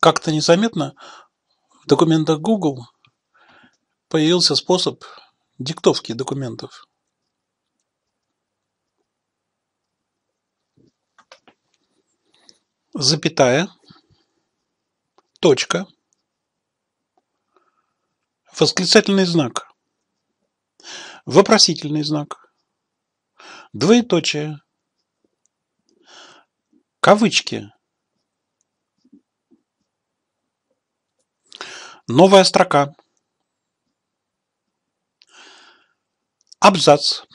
как-то незаметно в документах Google появился способ диктовки документов. Запятая, точка, восклицательный знак, вопросительный знак, двоеточие, кавычки – Новая строка. Абзац.